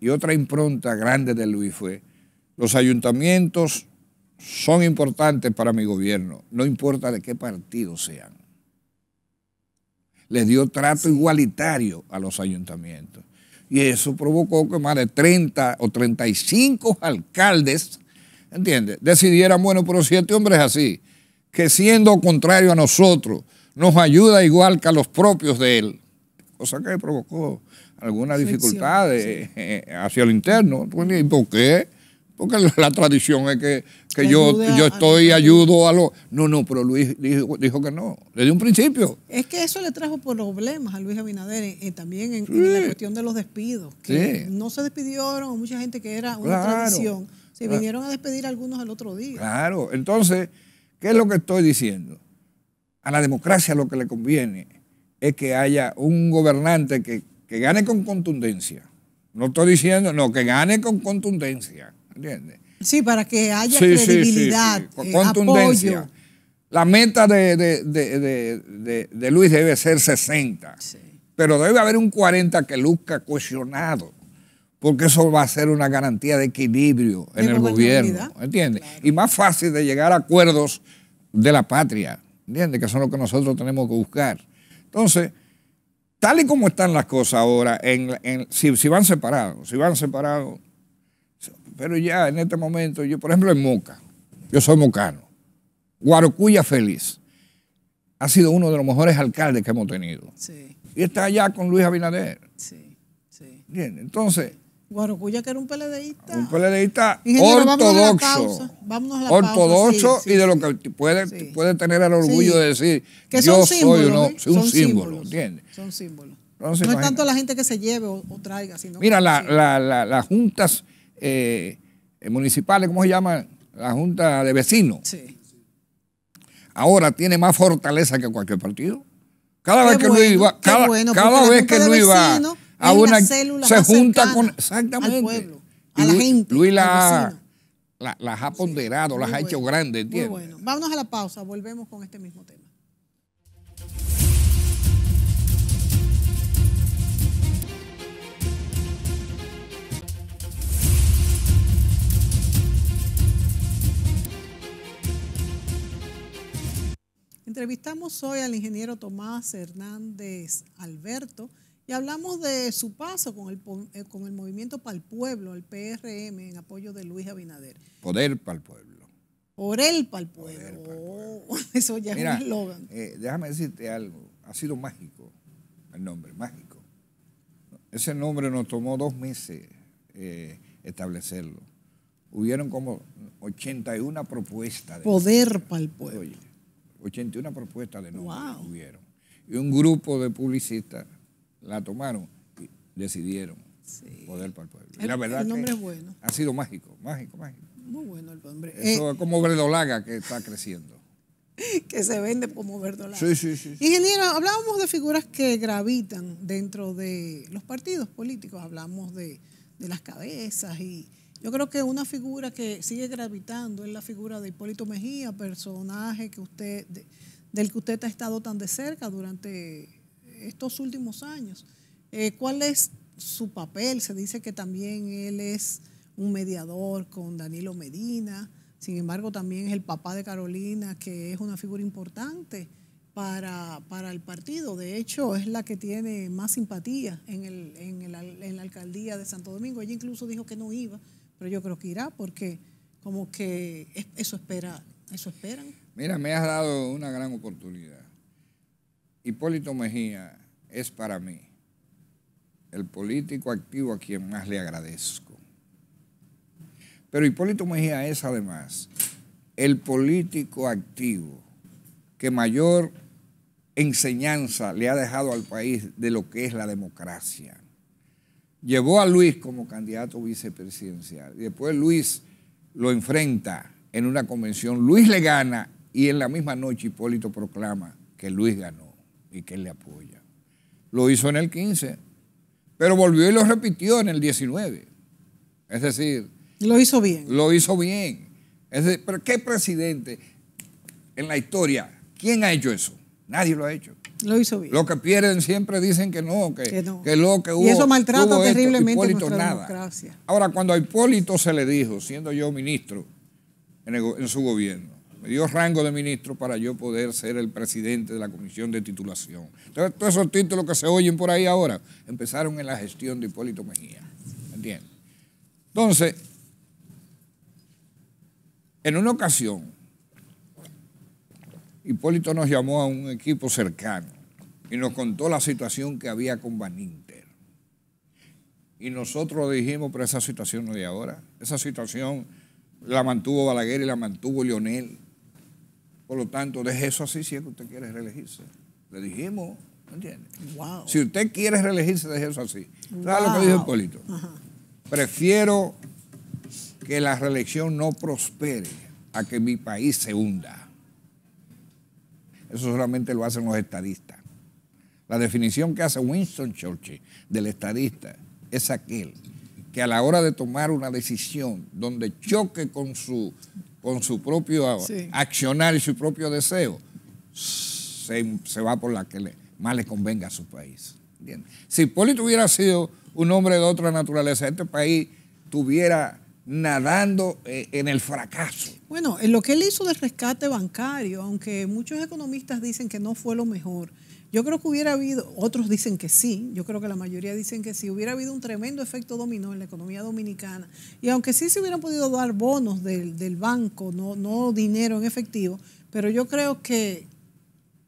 y otra impronta grande de Luis fue los ayuntamientos son importantes para mi gobierno, no importa de qué partido sean. Les dio trato igualitario a los ayuntamientos. Y eso provocó que más de 30 o 35 alcaldes, ¿entiendes? Decidieran, bueno, pero siete hombres así, que siendo contrario a nosotros, nos ayuda igual que a los propios de él, cosa que provocó algunas dificultades hacia el interno. Pues, ¿Y por qué? que la, tradición es que, yo, yo estoy, y ayudo a los... No, no, pero Luis dijo, que no, desde un principio. Es que eso le trajo problemas a Luis Abinader eh, eh, también en, la cuestión de los despidos, que no se despidieron mucha gente que era una tradición. Se ah. vinieron a despedir algunos el otro día. Claro, entonces, ¿qué es lo que estoy diciendo? A la democracia lo que le conviene es que haya un gobernante que, que gane con contundencia. No estoy diciendo, no, que gane con contundencia Sí, para que haya credibilidad, eh, La meta de, Luis debe ser 60, pero debe haber un 40 que luzca cohesionado, porque eso va a ser una garantía de equilibrio en el gobierno, Y más fácil de llegar a acuerdos de la patria, Que son lo que nosotros tenemos que buscar. Entonces, tal y como están las cosas ahora, si van separados, si van separados, pero ya en este momento, yo por ejemplo en Moca, yo soy mocano, Guarocuya feliz, ha sido uno de los mejores alcaldes que hemos tenido. Y está allá con Luis Abinader. Sí, sí. Bien, entonces... Guarocuya que era un peledeísta. Un peledeísta ortodoxo. ortodoxo y de lo que puede, puede tener el orgullo de decir, que yo soy uno, ¿eh? un símbolo, ¿entiendes? Son símbolos. no, es tanto la gente que se lleve o, traiga, sino... Mira, las juntas eh, municipales, ¿cómo se llama? La Junta de Vecinos. Ahora tiene más fortaleza que cualquier partido. Cada vez que Luis va, cada, vez que Luis a una se junta con exactamente pueblo, a Luis las ha ponderado, las ha hecho grandes, Muy bueno. Vámonos a la pausa, volvemos con este mismo tema. Entrevistamos hoy al ingeniero Tomás Hernández Alberto y hablamos de su paso con el, eh, Movimiento para el Pueblo, el PRM, en apoyo de Luis Abinader. Poder para el Pueblo. Por él para el Pueblo. Oh, eso ya es un eslogan. Eh, déjame decirte algo. Ha sido mágico el nombre, mágico. Ese nombre nos tomó dos meses eh, establecerlo. Hubieron como 81 propuestas. De Poder para el Pueblo. 81 propuestas de nombre tuvieron. Y un grupo de publicistas la tomaron y decidieron poder para el pueblo. El, la verdad nombre es bueno. Ha sido mágico, mágico, mágico. Muy bueno el nombre. Eso eh, es como verdolaga que está creciendo. que se vende como verdolaga. Sí, sí, sí. Ingeniero, hablábamos de figuras que gravitan dentro de los partidos políticos, hablamos de las cabezas y yo creo que una figura que sigue gravitando es la figura de Hipólito Mejía, personaje que usted, del que usted ha estado tan de cerca durante estos últimos años. Eh, ¿Cuál es su papel? Se dice que también él es un mediador con Danilo Medina, sin embargo también es el papá de Carolina, que es una figura importante para, el partido. De hecho, es la que tiene más simpatía en, el, en, el, en la alcaldía de Santo Domingo. Ella incluso dijo que no iba pero yo creo que irá porque como que eso espera, eso esperan. Mira, me has dado una gran oportunidad. Hipólito Mejía es para mí el político activo a quien más le agradezco. Pero Hipólito Mejía es además el político activo que mayor enseñanza le ha dejado al país de lo que es la democracia llevó a Luis como candidato vicepresidencial. Después Luis lo enfrenta en una convención, Luis le gana y en la misma noche Hipólito proclama que Luis ganó y que él le apoya. Lo hizo en el 15, pero volvió y lo repitió en el 19. Es decir... Lo hizo bien. Lo hizo bien. pero ¿qué presidente en la historia? ¿Quién ha hecho eso? Nadie lo ha hecho. Lo hizo bien. Los que pierden siempre dicen que no, que, que, lo que hubo. Y eso maltrata terriblemente nuestra democracia. Ahora, cuando a Hipólito se le dijo, siendo yo ministro en, su gobierno, me dio rango de ministro para yo poder ser el presidente de la comisión de titulación. Entonces, todos esos títulos que se oyen por ahí ahora empezaron en la gestión de Hipólito Mejía. ¿Entiendes? Entonces, en una ocasión, Hipólito nos llamó a un equipo cercano y nos contó la situación que había con Van Inter. Y nosotros dijimos, pero esa situación no de ahora. Esa situación la mantuvo Balaguer y la mantuvo Lionel. Por lo tanto, deje eso así si es que usted quiere reelegirse. Le dijimos, ¿me entiende? Wow. Si usted quiere reelegirse, deje eso así. ¿Sabes lo que dijo Hipólito? Prefiero que la reelección no prospere a que mi país se hunda. Eso solamente lo hacen los estadistas. La definición que hace Winston Churchill del estadista es aquel que a la hora de tomar una decisión donde choque con su, con su propio accionar y su propio deseo, se, va por la que más le convenga a su país. Si Poli hubiera sido un hombre de otra naturaleza, este país tuviera nadando eh, en el fracaso. Bueno, en lo que él hizo del rescate bancario, aunque muchos economistas dicen que no fue lo mejor, yo creo que hubiera habido, otros dicen que sí, yo creo que la mayoría dicen que sí, hubiera habido un tremendo efecto dominó en la economía dominicana. Y aunque sí se hubieran podido dar bonos del, banco, no, no dinero en efectivo, pero yo creo que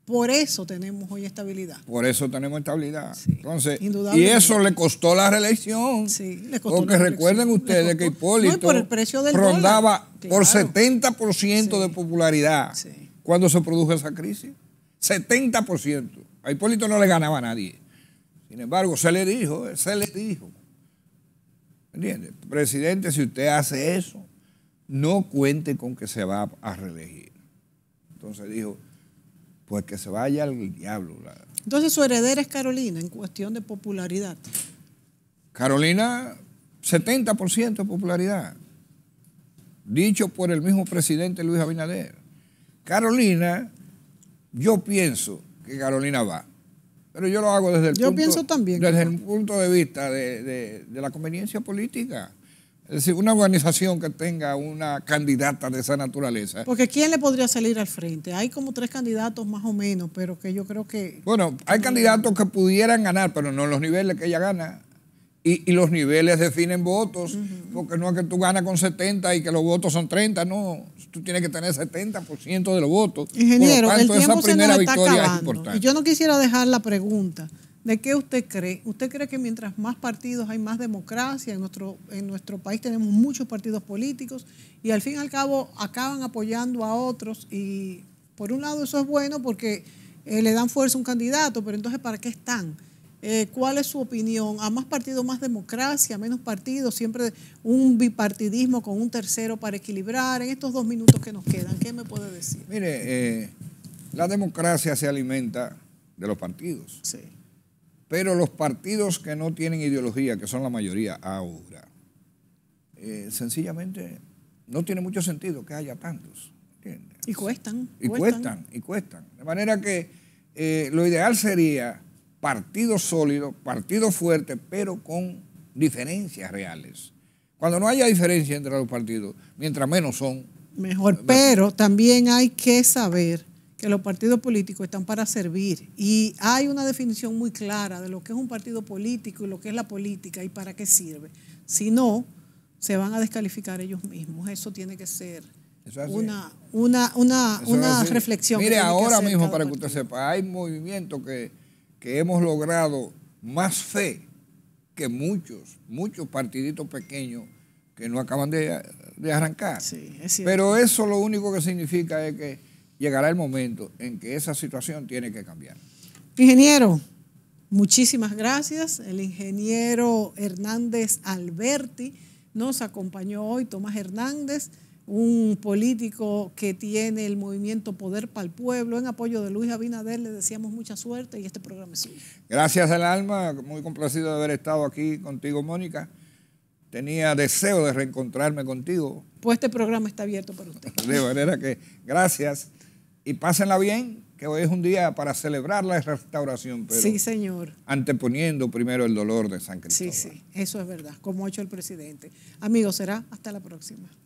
por eso tenemos hoy estabilidad. Por eso tenemos estabilidad. Entonces, y eso le costó la reelección. Sí, Porque recuerden ustedes que Hipólito rondaba por 70% de popularidad cuando se produjo esa crisis. 70%. A Hipólito no le ganaba a nadie. Sin embargo, se le dijo, se le dijo. ¿Entiende? Presidente, si usted hace eso, no cuente con que se va a reelegir. Entonces dijo, pues que se vaya al diablo. Entonces su heredera es Carolina en cuestión de popularidad. Carolina, 70% de popularidad, dicho por el mismo presidente Luis Abinader. Carolina, yo pienso que Carolina va, pero yo lo hago desde el, yo punto, pienso también, desde el punto de vista de la conveniencia política. Es decir, una organización que tenga una candidata de esa naturaleza. Porque ¿quién le podría salir al frente? Hay como tres candidatos más o menos, pero que yo creo que... Bueno, hay candidatos que pudieran ganar, pero no en los niveles que ella gana. Y, y los niveles definen votos, porque no es que tú ganas con 70 y que los votos son 30, no, tú tienes que tener 70% de los votos. Ingeniero, Por lo tanto, el tiempo esa primera victoria Es importante. Y yo no quisiera dejar la pregunta ¿De qué usted cree? ¿Usted cree que mientras más partidos hay más democracia? En nuestro, en nuestro país tenemos muchos partidos políticos y al fin y al cabo acaban apoyando a otros y por un lado eso es bueno porque eh, le dan fuerza a un candidato, pero entonces ¿para qué están? Eh, ¿Cuál es su opinión? ¿A más partidos más democracia? menos partidos? Siempre un bipartidismo con un tercero para equilibrar. En estos dos minutos que nos quedan, ¿qué me puede decir? Mire, eh, la democracia se alimenta de los partidos. Sí pero los partidos que no tienen ideología, que son la mayoría ahora, eh, sencillamente no tiene mucho sentido que haya tantos. Y cuestan. Y cuestan. y cuestan. De manera que eh, lo ideal sería partido sólido, partido fuerte, pero con diferencias reales. Cuando no haya diferencia entre los partidos, mientras menos son. mejor. pero también hay que saber que los partidos políticos están para servir y hay una definición muy clara de lo que es un partido político y lo que es la política y para qué sirve. Si no, se van a descalificar ellos mismos. Eso tiene que ser una, una, una, reflexión. Mire, ahora mismo, para que usted sepa, hay movimientos que, hemos logrado más fe que muchos, muchos partiditos pequeños que no acaban de, de arrancar. Pero eso lo único que significa es que llegará el momento en que esa situación tiene que cambiar. Ingeniero, muchísimas gracias. El ingeniero Hernández Alberti nos acompañó hoy, Tomás Hernández, un político que tiene el movimiento Poder para el Pueblo. En apoyo de Luis Abinader le decíamos mucha suerte y este programa es suyo. Gracias al alma, muy complacido de haber estado aquí contigo, Mónica. Tenía deseo de reencontrarme contigo. Pues este programa está abierto para usted. De manera que gracias y pásenla bien, que hoy es un día para celebrar la restauración. Pero sí, señor. Anteponiendo primero el dolor de San Cristóbal. Sí, sí, eso es verdad, como ha hecho el presidente. Amigos, será hasta la próxima.